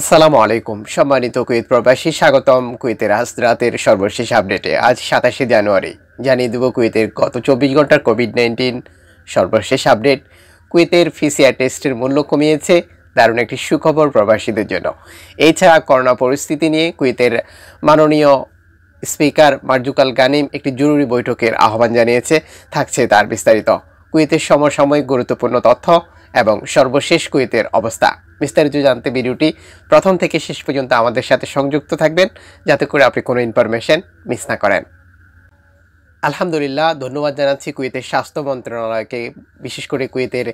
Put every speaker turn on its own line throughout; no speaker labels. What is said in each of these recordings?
আসসালামু আলাইকুম সম্মানিত কুয়েত প্রবাসী স্বাগতম কুয়েতের আজ রাতের সর্বশেষ আপডেটে আজ সাতাশে জানুয়ারি জানিয়ে দেব কুয়েতের গত চব্বিশ ঘন্টার কোভিড নাইন্টিন সর্বশেষ আপডেট কুয়েতের ফিসিআর টেস্টের মূল্য কমিয়েছে দারুণ একটি সুখবর প্রবাসীদের জন্য এছাড়া করোনা পরিস্থিতি নিয়ে কুয়েতের মাননীয় স্পিকার মার্জুকাল গানিম একটি জরুরি বৈঠকের আহ্বান জানিয়েছে থাকছে তার বিস্তারিত কুয়েতের সমসাময়িক গুরুত্বপূর্ণ তথ্য এবং সর্বশেষ কুয়েতের অবস্থা বিস্তারিত জানতে ভিডিওটি প্রথম থেকে শেষ পর্যন্ত আমাদের সাথে সংযুক্ত থাকবেন যাতে করে আপনি কোনো ইনফরমেশন মিস না করেন আলহামদুলিল্লাহ ধন্যবাদ জানাচ্ছি কুয়েতের স্বাস্থ্য মন্ত্রণালয়কে বিশেষ করে কুয়েতের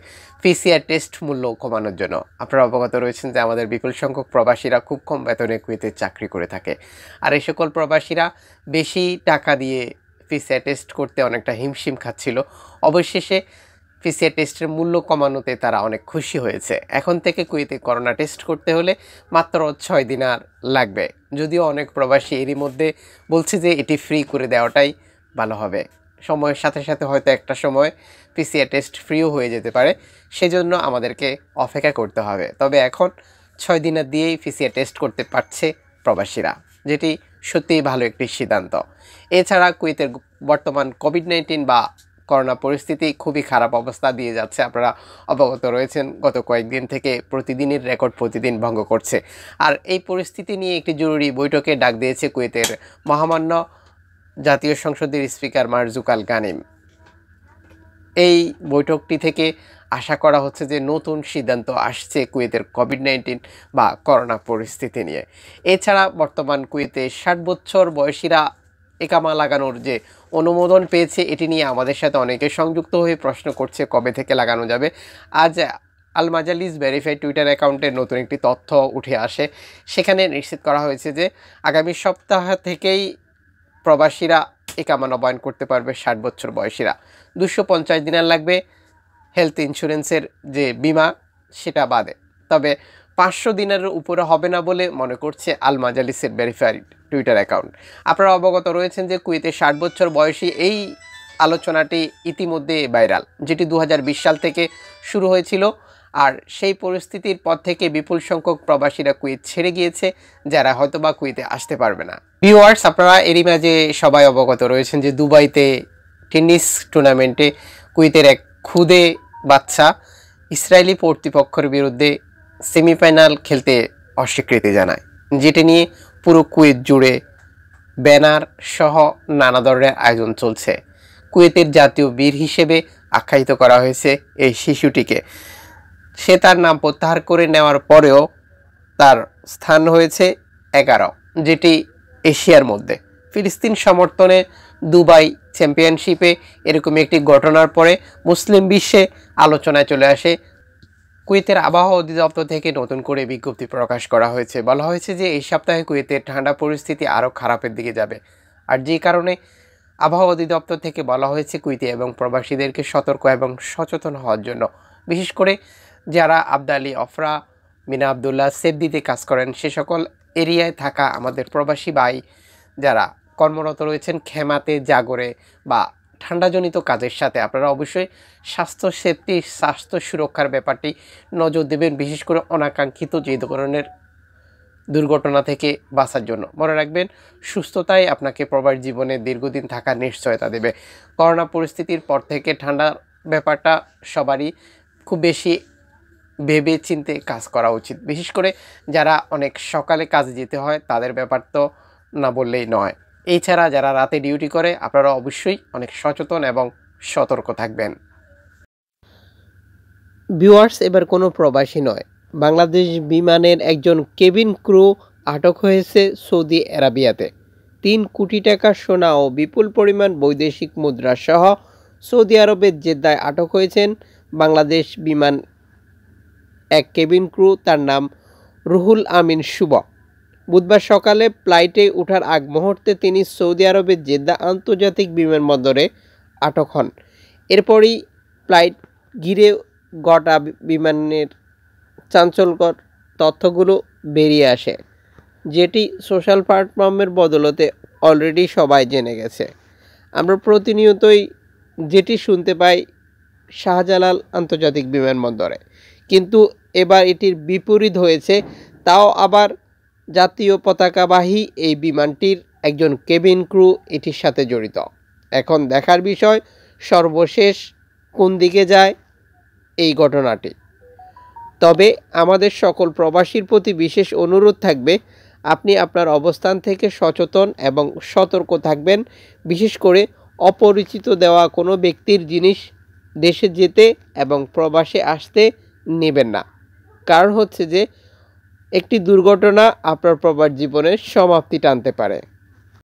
পিসিআর টেস্ট মূল্য কমানোর জন্য আপনারা অবগত রয়েছেন যে আমাদের বিপুল সংখ্যক প্রবাসীরা খুব কম বেতনে কুয়েতে চাকরি করে থাকে আর এই সকল প্রবাসীরা বেশি টাকা দিয়ে পিসিআর টেস্ট করতে অনেকটা হিমশিম খাচ্ছিল অবশেষে পিসিআর টেস্টের মূল্য কমানোতে তারা অনেক খুশি হয়েছে এখন থেকে কুয়েতে করোনা টেস্ট করতে হলে মাত্র ছয় দিন আর লাগবে যদিও অনেক প্রবাসী এরই মধ্যে বলছে যে এটি ফ্রি করে দেওয়াটাই ভালো হবে সময়ের সাথে সাথে হয়তো একটা সময় পিসিআর টেস্ট ফ্রিও হয়ে যেতে পারে সেজন্য আমাদেরকে অপেক্ষা করতে হবে তবে এখন ছয় দিনের দিয়েই পিসিআর টেস্ট করতে পারছে প্রবাসীরা যেটি সত্যিই ভালো একটি সিদ্ধান্ত এছাড়া কুয়েতের বর্তমান কোভিড নাইন্টিন বা করোনা পরিস্থিতি খুবই খারাপ অবস্থা দিয়ে যাচ্ছে আপনারা অবগত রয়েছেন গত কয়েকদিন থেকে প্রতিদিনের রেকর্ড প্রতিদিন ভঙ্গ করছে আর এই পরিস্থিতি নিয়ে একটি জরুরি বৈঠকে ডাক দিয়েছে কুয়েতের মহামান্য জাতীয় সংসদের স্পিকার মার্জুকাল গানিম এই বৈঠকটি থেকে আশা করা হচ্ছে যে নতুন সিদ্ধান্ত আসছে কুয়েতের কোভিড নাইন্টিন বা করোনা পরিস্থিতি নিয়ে এছাড়া বর্তমান কুয়েতে ষাট বছর বয়সীরা একামা লাগানোর যে অনুমোদন পেয়েছে এটি নিয়ে আমাদের সাথে অনেকে সংযুক্ত হয়ে প্রশ্ন করছে কবে থেকে লাগানো যাবে আজ আল মাজালিস ভেরিফাইড টুইটার অ্যাকাউন্টের নতুন একটি তথ্য উঠে আসে সেখানে নিশ্চিত করা হয়েছে যে আগামী সপ্তাহ থেকেই প্রবাসীরা একামা নবায়ন করতে পারবে ষাট বছর বয়সীরা দুশো পঞ্চাশ দিনের লাগবে হেলথ ইন্স্যুরেন্সের যে বিমা সেটা বাদে তবে পাঁচশো দিনের উপরে হবে না বলে মনে করছে আল মাজালিসের ভেরিফাইড টুইটার অ্যাকাউন্ট আপনারা অবগত রয়েছেন যে কুয়েতে ষাট বছর বয়সী এই আলোচনাটি ইতিমধ্যে ভাইরাল যেটি দু সাল থেকে শুরু হয়েছিল আর সেই পরিস্থিতির পর থেকে বিপুল সংখ্যক প্রবাসীরা কুয়েত ছেড়ে গিয়েছে যারা হয়তোবা কুয়েতে আসতে পারবে না ভিওয়ার্স আপনারা এরই মাঝে সবাই অবগত রয়েছেন যে দুবাইতে টেনিস টুর্নামেন্টে কুয়েতের এক ক্ষুদে বাচ্চা ইসরায়েলি কর্তৃপক্ষের বিরুদ্ধে সেমিফাইনাল খেলতে অস্বীকৃতি জানায় যেটি নিয়ে পুরো কুয়েত জুড়ে ব্যানার সহ নানা ধরনের আয়োজন চলছে কুয়েতের জাতীয় বীর হিসেবে আখ্যায়িত করা হয়েছে এই শিশুটিকে সে তার নাম প্রত্যাহার করে নেওয়ার পরেও তার স্থান হয়েছে এগারো যেটি এশিয়ার মধ্যে ফিলিস্তিন সমর্থনে দুবাই চ্যাম্পিয়নশিপে এরকম একটি ঘটনার পরে মুসলিম বিশ্বে আলোচনায় চলে আসে কুয়েতের আবহাওয়া অধিদপ্তর থেকে নতুন করে বিজ্ঞপ্তি প্রকাশ করা হয়েছে বলা হয়েছে যে এই সপ্তাহে কুয়েতের ঠান্ডা পরিস্থিতি আরও খারাপের দিকে যাবে আর যে কারণে আবহাওয়া অধিদপ্তর থেকে বলা হয়েছে কুইতে এবং প্রবাসীদেরকে সতর্ক এবং সচেতন হওয়ার জন্য বিশেষ করে যারা আবদালি অফরা মিনা আবদুল্লাহ সেফদিতে কাজ করেন সে সকল এরিয়ায় থাকা আমাদের প্রবাসী ভাই যারা কর্মরত রয়েছেন খেমাতে জাগরে বা ঠান্ডাজনিত কাজের সাথে আপনারা অবশ্যই স্বাস্থ্য সেফটি স্বাস্থ্য সুরক্ষার ব্যাপারটি নজর দেবেন বিশেষ করে অনাকাঙ্ক্ষিত যে ধরনের দুর্ঘটনা থেকে বাঁচার জন্য মনে রাখবেন সুস্থতাই আপনাকে প্রবাস জীবনে দীর্ঘদিন থাকার নিশ্চয়তা দেবে করোনা পরিস্থিতির পর থেকে ঠান্ডার ব্যাপারটা সবারই খুব বেশি ভেবে চিনতে কাজ করা উচিত বিশেষ করে যারা অনেক সকালে কাজে যেতে হয় তাদের ব্যাপার তো না বললেই নয় এছাড়া যারা রাতে ডিউটি করে আপনারা অবশ্যই অনেক সচেতন এবং সতর্ক থাকবেন ভিউয়ার্স এবার কোনো প্রবাসী নয় বাংলাদেশ বিমানের একজন কেবিন ক্রু আটক হয়েছে সৌদি আরাবিয়াতে তিন কোটি টাকা সোনা ও বিপুল পরিমাণ বৈদেশিক মুদ্রা সহ সৌদি আরবের জেদ্দায় আটক হয়েছেন বাংলাদেশ বিমান এক কেবিন ক্রু তার নাম রুহুল আমিন শুভ বুধবার সকালে ফ্লাইটে ওঠার আগ মুহূর্তে তিনি সৌদি আরবের জেদ্দা আন্তর্জাতিক বিমানবন্দরে আটক হন এরপরই ফ্লাইট ঘিরে গোটা বিমানের চাঞ্চল্যকর তথ্যগুলো বেরিয়ে আসে যেটি সোশ্যাল প্ল্যাটফর্মের বদলতে অলরেডি সবাই জেনে গেছে আমরা প্রতিনিয়তই যেটি শুনতে পাই শাহজালাল আন্তর্জাতিক বিমানবন্দরে কিন্তু এবার এটির বিপরীত হয়েছে তাও আবার জাতীয় পতাকাবাহী এই বিমানটির একজন কেবিন ক্রু এটির সাথে জড়িত এখন দেখার বিষয় সর্বশেষ কোন দিকে যায় এই ঘটনাটি তবে আমাদের সকল প্রবাসীর প্রতি বিশেষ অনুরোধ থাকবে আপনি আপনার অবস্থান থেকে সচেতন এবং সতর্ক থাকবেন বিশেষ করে অপরিচিত দেওয়া কোনো ব্যক্তির জিনিস দেশে যেতে এবং প্রবাসে আসতে নেবেন না কারণ হচ্ছে যে একটি দুর্ঘটনা আপনার প্রবার জীবনের সমাপ্তি টানতে পারে